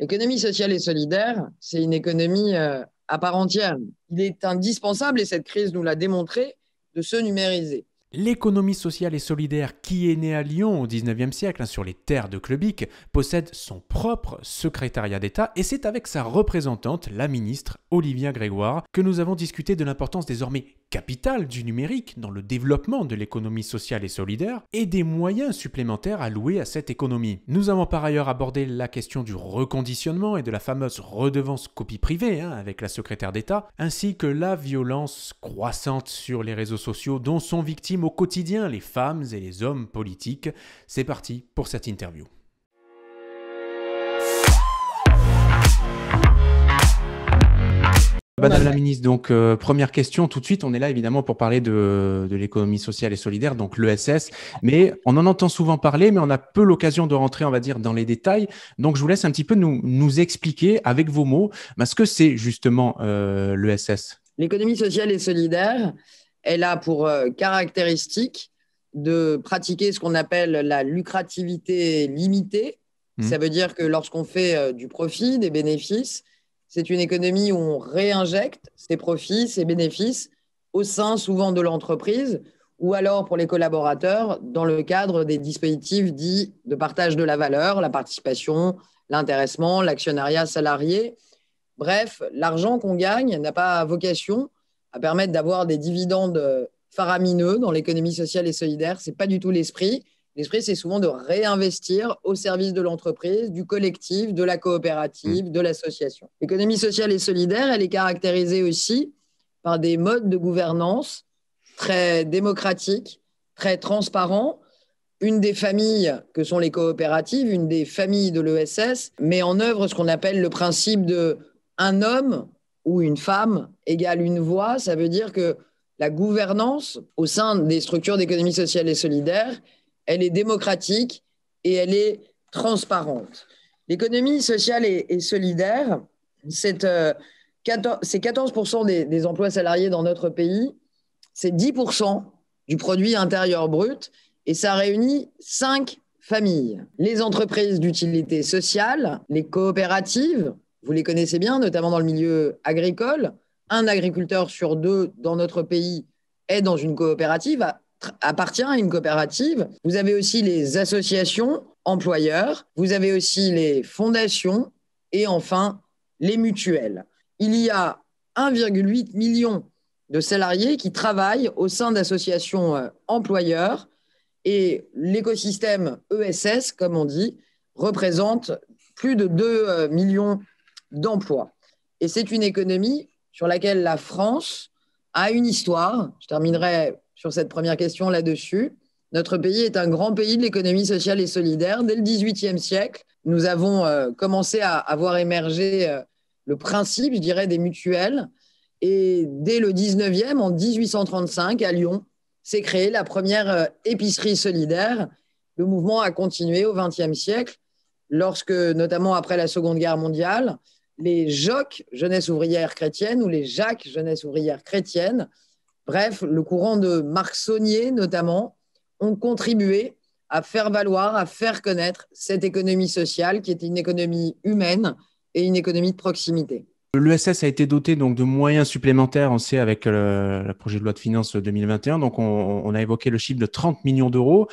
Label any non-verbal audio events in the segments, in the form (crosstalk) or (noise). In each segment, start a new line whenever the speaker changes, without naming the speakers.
L'économie sociale et solidaire, c'est une économie euh, à part entière. Il est indispensable, et cette crise nous l'a démontré, de se numériser.
L'économie sociale et solidaire qui est née à Lyon au 19e siècle hein, sur les terres de Clubic possède son propre secrétariat d'État et c'est avec sa représentante, la ministre Olivia Grégoire, que nous avons discuté de l'importance désormais capital du numérique dans le développement de l'économie sociale et solidaire et des moyens supplémentaires alloués à cette économie. Nous avons par ailleurs abordé la question du reconditionnement et de la fameuse redevance copie privée hein, avec la secrétaire d'État, ainsi que la violence croissante sur les réseaux sociaux dont sont victimes au quotidien les femmes et les hommes politiques. C'est parti pour cette interview. Madame la ministre, donc euh, première question tout de suite, on est là évidemment pour parler de, l'économie sociale et solidaire, donc l'ESS, mais on en entend souvent parler, mais on a peu l'occasion de rentrer, on va dire, dans les détails. Donc je vous laisse un petit peu nous, expliquer avec vos mots bah, ce que c'est justement euh, l'ESS.
L'économie sociale et solidaire, elle a pour euh, caractéristique de pratiquer ce qu'on appelle la lucrativité limitée. Mmh. Ça veut dire que lorsqu'on fait du profit, des bénéfices, c'est une économie où on réinjecte ses profits, ses bénéfices au sein souvent de l'entreprise ou alors pour les collaborateurs dans le cadre des dispositifs dits de partage de la valeur, la participation, l'intéressement, l'actionnariat salarié. Bref, l'argent qu'on gagne n'a pas vocation à permettre d'avoir des dividendes faramineux dans l'économie sociale et solidaire. Ce n'est pas du tout l'esprit. L'esprit, c'est souvent de réinvestir au service de l'entreprise, du collectif, de la coopérative, mmh. de l'association. L'économie sociale et solidaire, elle est caractérisée aussi par des modes de gouvernance très démocratiques, très transparents. Une des familles que sont les coopératives, une des familles de l'ESS, met en œuvre ce qu'on appelle le principe de un homme ou une femme égale une voix. Ça veut dire que la gouvernance au sein des structures d'économie sociale et solidaire, elle est démocratique et elle est transparente. L'économie sociale et, solidaire, c'est 14, euh, des, emplois salariés dans notre pays, c'est 10 du produit intérieur brut et ça réunit cinq familles. Les entreprises d'utilité sociale, les coopératives, vous les connaissez bien, notamment dans le milieu agricole. Un agriculteur sur deux dans notre pays est dans une coopérative, appartient à une coopérative. Vous avez aussi les associations employeurs, vous avez aussi les fondations et enfin les mutuelles. Il y a 1,8 million de salariés qui travaillent au sein d'associations euh, employeurs et l'écosystème ESS, comme on dit, représente plus de 2 euh, millions d'emplois. Et c'est une économie sur laquelle la France a une histoire. Je terminerai sur cette première question là-dessus. Notre pays est un grand pays de l'économie sociale et solidaire. Dès le XVIIIe siècle, nous avons euh, commencé à, avoir émergé euh, le principe, je dirais, des mutuelles. Et dès le 19e, en 1835, à Lyon, s'est créée la première euh, épicerie solidaire. Le mouvement a continué au XXe siècle, lorsque, notamment après la Seconde Guerre mondiale, les JOC, Jeunesse ouvrière chrétienne, ou les JAC, Jeunesse ouvrière chrétienne, Bref, le courant de Saunier notamment ont contribué à faire valoir, à faire connaître cette économie sociale qui est une économie humaine et une économie de proximité.
L'ESS a été doté donc de moyens supplémentaires, on sait, avec euh, le, projet de loi de finances 2021. Donc, on, a évoqué le chiffre de 30 millions d'euros.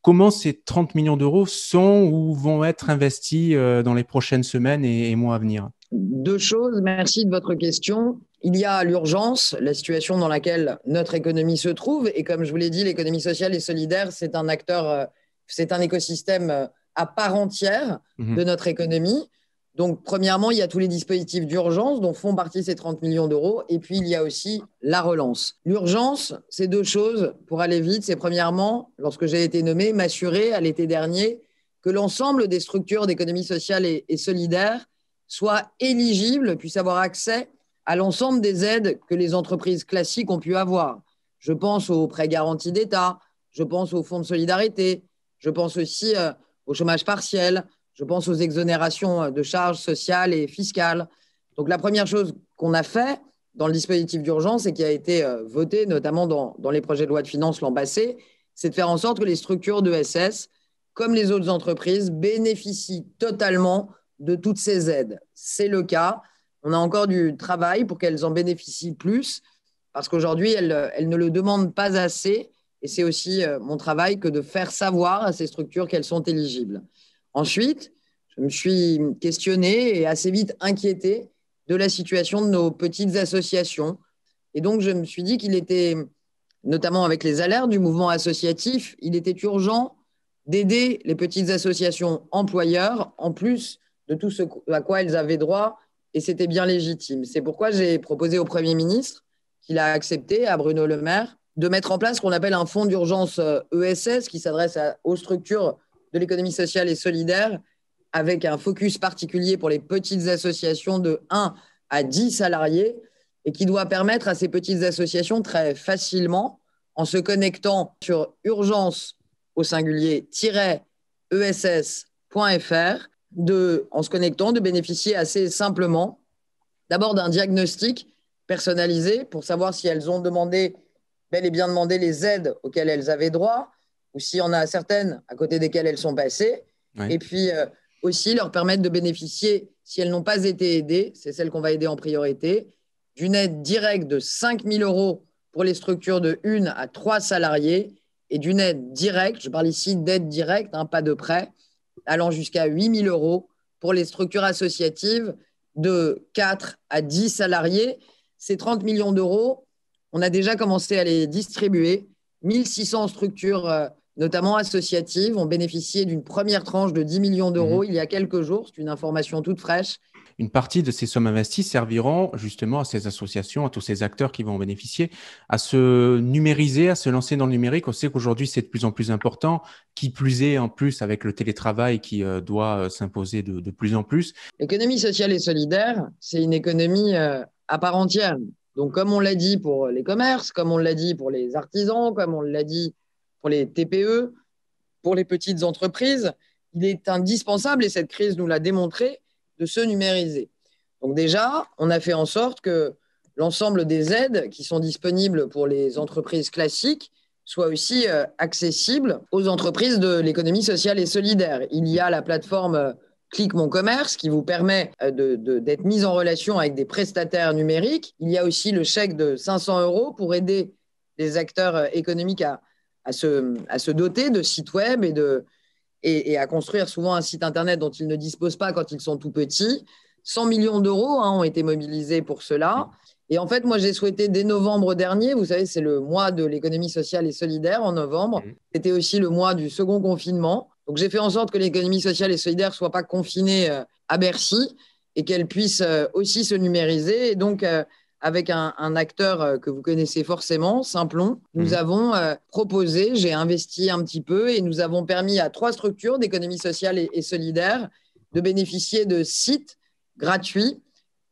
Comment ces 30 millions d'euros sont ou vont être investis euh, dans les prochaines semaines et mois à venir
Deux choses, merci de votre question il y a l'urgence, la situation dans laquelle notre économie se trouve. Et comme je vous l'ai dit, l'économie sociale et solidaire, c'est un acteur, euh, c'est un écosystème euh, à part entière mhm. de notre économie. Donc, premièrement, il y a tous les dispositifs d'urgence dont font partie ces 30 millions d'euros. Et puis, il y a aussi la relance. L'urgence, c'est deux choses pour aller vite. C'est premièrement, lorsque j'ai été nommé, m'assurer à l'été dernier que l'ensemble des structures d'économie sociale et, et solidaire soient éligibles, puissent avoir accès à l'ensemble des aides que les entreprises classiques ont pu avoir. Je pense aux prêts garantis d'État, je pense aux fonds de solidarité, je pense aussi euh, au chômage partiel, je pense aux exonérations euh, de charges sociales et fiscales. Donc la première chose qu'on a fait dans le dispositif d'urgence et qui a été euh, votée, voté notamment dans, les projets de loi de finances l'an passé, c'est de faire en sorte que les structures de SS, comme les autres entreprises, bénéficient totalement de toutes ces aides. C'est le cas on a encore du travail pour qu'elles en bénéficient plus, parce qu'aujourd'hui, elles, ne le demandent pas assez. Et c'est aussi euh, mon travail que de faire savoir à ces structures qu'elles sont éligibles. Ensuite, je me suis questionnée et assez vite inquiétée de la situation de nos petites associations. Et donc, je me suis dit qu'il était, notamment avec les alertes du mouvement associatif, il était urgent d'aider les petites associations employeurs, en plus de tout ce à quoi elles avaient droit et c'était bien légitime. C'est pourquoi j'ai proposé au Premier ministre, qu'il a accepté à Bruno Le Maire, de mettre en place ce qu'on appelle un fonds d'urgence ESS euh, e qui s'adresse aux structures de l'économie sociale et solidaire avec un focus particulier pour les petites associations de 1 à 10 salariés et qui doit permettre à ces petites associations très facilement, en se connectant sur urgence au singulier-ess.fr, de, en se connectant, de bénéficier assez simplement d'abord d'un diagnostic personnalisé pour savoir si elles ont demandé, bel et bien demandé les aides auxquelles elles avaient droit, ou s'il y en a certaines à côté desquelles elles sont passées. Et puis euh, aussi leur permettre de bénéficier, si elles n'ont pas été aidées, c'est celles qu'on va aider en priorité, d'une aide directe de 5 000 euros pour les structures de 1 à 3 salariés et d'une aide directe, je parle ici d'aide directe, hein, pas de prêt, allant jusqu'à 8 000 euros pour les structures associatives de 4 à 10 salariés. Ces 30 millions d'euros, on a déjà commencé à les distribuer. 1600 structures, euh, notamment associatives, ont bénéficié d'une première tranche de 10 millions d'euros mhm. il y a quelques jours. C'est une information toute fraîche
une partie de ces sommes investies serviront justement à ces associations, à tous ces acteurs qui vont bénéficier, à se numériser, à se lancer dans le numérique. On sait qu'aujourd'hui, c'est de plus en plus important, qui plus est en plus avec le télétravail qui euh, doit euh, s'imposer de, plus en plus. L'économie
sociale et solidaire, c'est une économie euh, à part entière. Donc, comme on l'a dit pour les commerces, comme on l'a dit pour les artisans, comme on l'a dit pour les TPE, pour les petites entreprises, il est indispensable, et cette crise nous l'a démontré, de se numériser. Donc déjà, on a fait en sorte que l'ensemble des aides qui sont disponibles pour les entreprises classiques soient aussi euh, accessibles aux entreprises de l'économie sociale et solidaire. Il y a la plateforme euh, Clique Mon Commerce qui vous permet euh, d'être de, mise en relation avec des prestataires numériques. Il y a aussi le chèque de 500 euros pour aider les acteurs économiques à se, doter de sites web et de, et, à construire souvent un site internet dont ils ne disposent pas quand ils sont tout petits. 100 millions d'euros hein, ont été mobilisés pour cela. Et en fait, moi, j'ai souhaité dès novembre dernier, vous savez, c'est le mois de l'économie sociale et solidaire en novembre. Mmh. C'était aussi le mois du second confinement. Donc, j'ai fait en sorte que l'économie sociale et solidaire soit pas confinée euh, à Bercy et qu'elle puisse euh, aussi se numériser. Et donc, euh, avec un, acteur euh, que vous connaissez forcément, Simplon. Nous mhm. avons euh, proposé, j'ai investi un petit peu et nous avons permis à trois structures d'économie sociale et, solidaire de bénéficier de sites gratuits.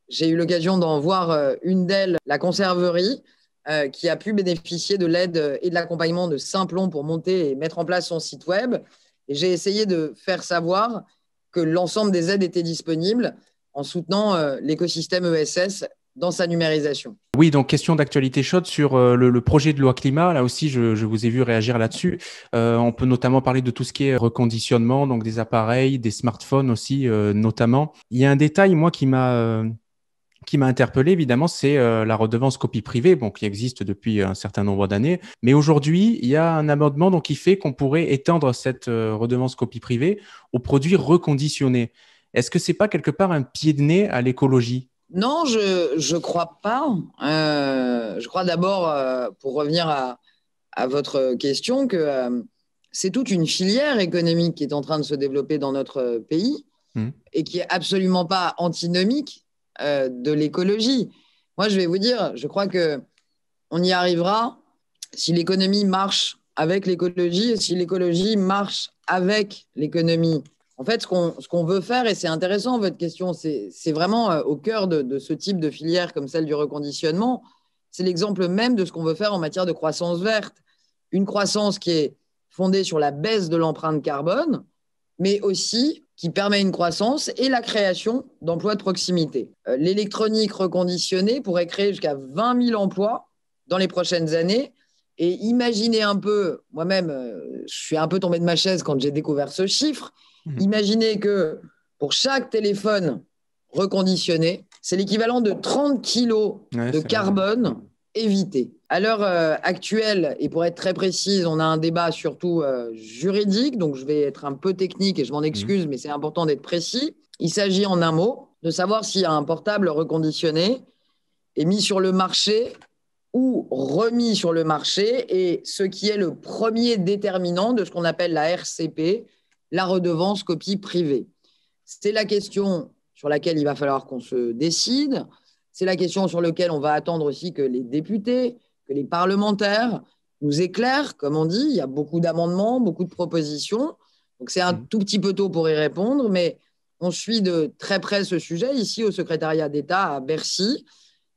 J'ai eu l'occasion d'en voir euh, une d'elles, la conserverie, qui a pu bénéficier de l'aide et de l'accompagnement de Simplon pour monter et mettre en place son site web. Et j'ai essayé de faire savoir que l'ensemble des aides étaient disponibles en soutenant l'écosystème ESS dans sa numérisation.
Oui, donc question d'actualité chaude sur euh, le, projet de loi climat. Là aussi, je, vous ai vu réagir là-dessus. Euh, on peut notamment parler de tout ce qui est reconditionnement, donc des appareils, des smartphones aussi, euh, notamment. Il y a un détail, moi, qui m'a qui m'a interpellé, évidemment, c'est la redevance copie privée, bon, qui existe depuis un certain nombre d'années. Mais aujourd'hui, il y a un amendement qui fait qu'on pourrait étendre cette redevance copie privée aux produits reconditionnés. Est-ce que ce n'est pas quelque part un pied de nez à l'écologie
non, je ne crois pas. Euh, je crois d'abord, euh, pour revenir à, votre question, que euh, c'est toute une filière économique qui est en train de se développer dans notre pays hmm. et qui n'est absolument pas antinomique de l'écologie. Moi, je vais vous dire, je crois qu'on y arrivera si l'économie marche avec l'écologie et si l'écologie marche avec l'économie. En fait, ce qu'on, veut faire, et c'est intéressant votre question, c'est, vraiment euh, au cœur de, ce type de filière comme celle du reconditionnement, c'est l'exemple même de ce qu'on veut faire en matière de croissance verte. Une croissance qui est fondée sur la baisse de l'empreinte carbone, mais aussi qui permet une croissance et la création d'emplois de proximité. Euh, l'électronique reconditionnée pourrait créer jusqu'à 20 000 emplois dans les prochaines années. Et imaginez un peu, moi-même, euh, je suis un peu tombé de ma chaise quand j'ai découvert ce chiffre. Mhm. Imaginez que pour chaque téléphone reconditionné, c'est l'équivalent de 30 kilos de carbone évité. À l'heure euh, actuelle, et pour être très précise, on a un débat surtout euh, juridique, donc je vais être un peu technique et je m'en mhm. excuse, mais c'est important d'être précis. Il s'agit en un mot de savoir si un portable reconditionné est mis sur le marché ou remis sur le marché, et ce qui est le premier déterminant de ce qu'on appelle la RCP, la redevance copie privée. C'est la question sur laquelle il va falloir qu'on se décide. C'est la question sur laquelle on va attendre aussi que les députés, que les parlementaires nous éclairent. Comme on dit, il y a beaucoup d'amendements, beaucoup de propositions. Donc c'est un mmh. tout petit peu tôt pour y répondre, mais on suit de très près ce sujet ici au secrétariat d'État à Bercy.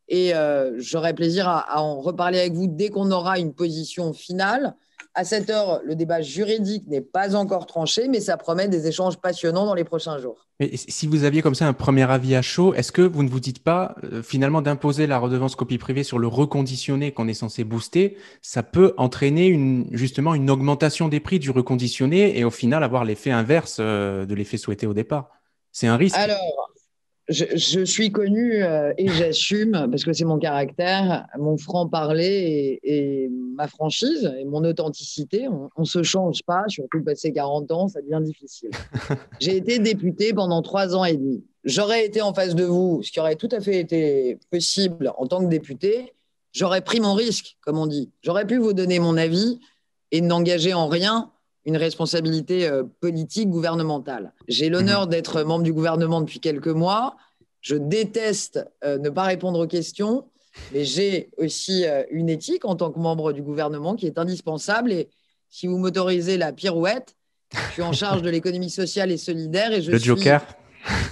Et euh, j'aurai plaisir à, en reparler avec vous dès qu'on aura une position finale. À cette heure, le débat juridique n'est pas encore tranché, mais ça promet des échanges passionnants dans les prochains jours.
Mais si vous aviez comme ça un premier avis à chaud, est-ce que vous ne vous dites pas euh, finalement d'imposer la redevance copie privée sur le reconditionné qu'on est censé booster Ça peut entraîner justement une augmentation des prix du reconditionné et au final avoir l'effet inverse euh, de l'effet souhaité au départ. C'est un risque. Alors,
je, suis connue euh, et j'assume, parce que c'est mon caractère, mon franc-parler et, et, ma franchise et mon authenticité. On ne se change pas, surtout passé 40 ans, ça devient difficile. (laughs) J'ai été députée pendant trois ans et demi. J'aurais été en face de vous, ce qui aurait tout à fait été possible en tant que députée. J'aurais pris mon risque, comme on dit. J'aurais pu vous donner mon avis et n'engager en rien une responsabilité euh, politique gouvernementale. J'ai l'honneur mhm. d'être membre du gouvernement depuis quelques mois. Je déteste euh, ne pas répondre aux questions, mais j'ai aussi euh, une éthique en tant que membre du gouvernement qui est indispensable. Et si vous m'autorisez la pirouette, je suis en charge de l'économie sociale et solidaire. Et je Le Joker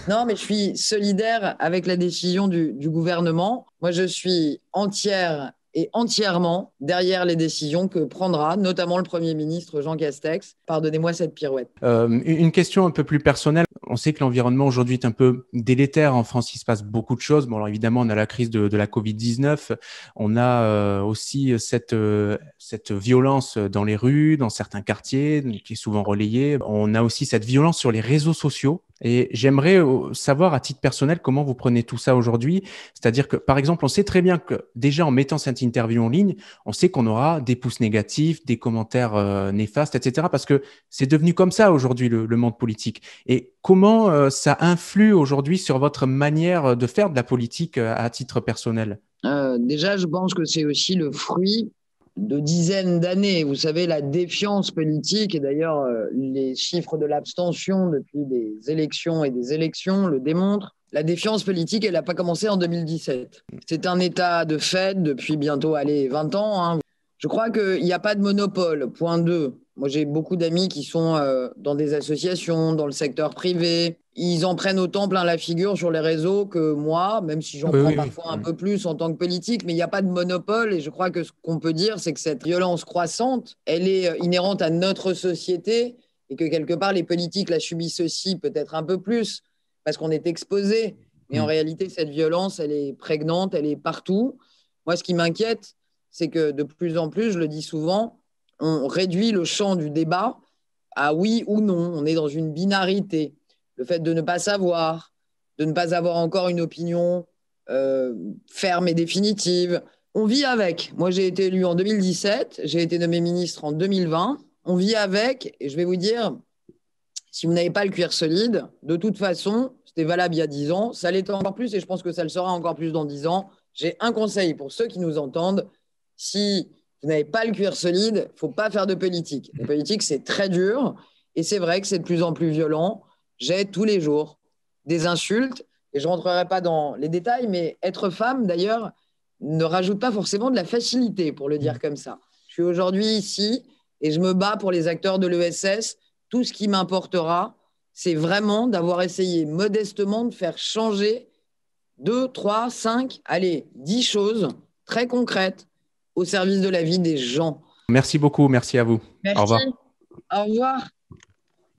non, mais je suis solidaire avec la décision du, du gouvernement. Moi, je suis entière et entièrement derrière les décisions que prendra notamment le Premier ministre Jean Castex. Pardonnez-moi cette pirouette.
Euh, une question un peu plus personnelle. On sait que l'environnement aujourd'hui est un peu délétère. En France, il se passe beaucoup de choses. Bon, alors évidemment, on a la crise de, la Covid-19. On a euh, aussi cette, euh, cette violence dans les rues, dans certains quartiers, qui est souvent relayée. On a aussi cette violence sur les réseaux sociaux et j'aimerais euh, savoir à titre personnel comment vous prenez tout ça aujourd'hui. C'est-à-dire que, par exemple, on sait très bien que déjà en mettant cette interview en ligne, on sait qu'on aura des pouces négatifs, des commentaires euh, néfastes, etc. Parce que c'est devenu comme ça aujourd'hui le, monde politique. Et comment euh, ça influe aujourd'hui sur votre manière de faire de la politique à titre personnel
Déjà, je pense que c'est aussi le fruit de dizaines d'années. Vous savez, la défiance politique, et d'ailleurs euh, les chiffres de l'abstention depuis des élections et des élections le démontrent, la défiance politique, elle n'a pas commencé en 2017. C'est un état de fait depuis bientôt allez, 20 ans. Hein. Je crois qu'il n'y a pas de monopole, point 2. Moi, j'ai beaucoup d'amis qui sont euh, dans des associations, dans le secteur privé. Ils en prennent autant plein la figure sur les réseaux que moi, même si j'en prends parfois un mm. peu plus en tant que politique, mais il n'y a pas de monopole. Et je crois que ce qu'on peut dire, c'est que cette violence croissante, elle est euh, inhérente à notre société et que quelque part, les politiques la subissent aussi peut-être un peu plus parce qu'on est exposé. Mais en mm. réalité, cette violence, elle est prégnante, elle est partout. Moi, ce qui m'inquiète, c'est que de plus en plus, je le dis souvent, on réduit le champ du débat à oui ou non. On est dans une binarité. Le fait de ne pas savoir, de ne pas avoir encore une opinion euh, ferme et définitive, on vit avec. Moi, j'ai été élu en 2017, j'ai été nommé ministre en 2020. On vit avec, et je vais vous dire, si vous n'avez pas le cuir solide, de toute façon, c'était valable il y a 10 ans, ça l'est encore plus, et je pense que ça le sera encore plus dans 10 ans. J'ai un conseil pour ceux qui nous entendent. Si vous n'avez pas le cuir solide, il ne faut pas faire de politique. La politique, c'est très dur et c'est vrai que c'est de plus en plus violent. J'ai tous les jours des insultes et je ne rentrerai pas dans les détails, mais être femme d'ailleurs ne rajoute pas forcément de la facilité pour le dire mm. comme ça. Je suis aujourd'hui ici et je me bats pour les acteurs de l'ESS. Tout ce qui m'importera, c'est vraiment d'avoir essayé modestement de faire changer deux, trois, cinq, allez, dix choses très concrètes au service de la vie des gens.
Merci beaucoup, merci à vous. Au revoir.
Au revoir.